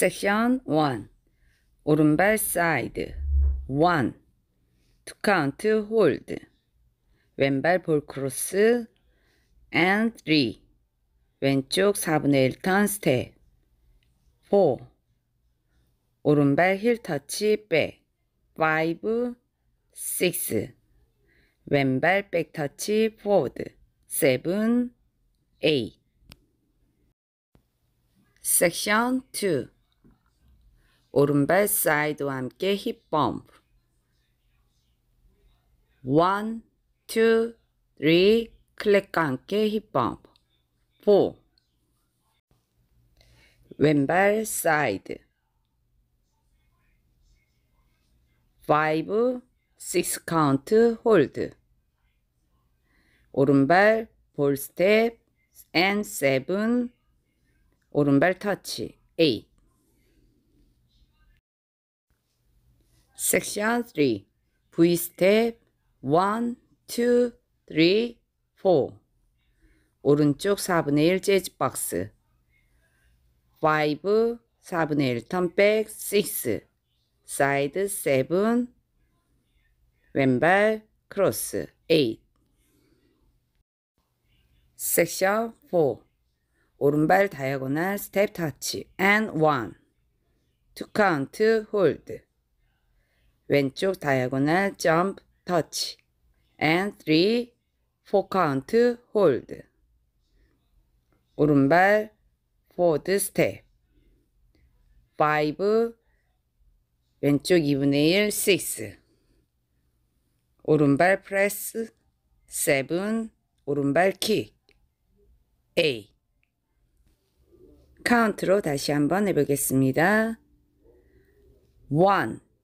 섹션 1 오른발 사이드 1 투카운트 홀드 왼발 볼 크로스 and 3 왼쪽 4분의 1 턴 스텝 4 오른발 힐 터치 백 5, 6 왼발 백 터치 포워드 7, 8 섹션 2 오른발 사이드와 함께 힙 범프 1, 2, 3 클랩과 함께 힙 범프 4 왼발 사이드 5, 6 카운트 홀드 오른발 볼 스텝 a 7 오른발 터치 8 섹션 3 V 스텝 1, 2, 3, 4 오른쪽 4분의 1 재즈 박스 5, 4분의 1 턴백 6 사이드 7 왼발 크로스 8 섹션 4 오른발 다이아고널 스텝 터치 and 1 2 카운트 홀드 왼쪽 다이아고널 jump touch and three four count hold 오른발 forward step five 왼쪽 2분의 1 6 오른발 프레스 7 오른발 킥 A 카운트로 다시 한번 해보겠습니다. 1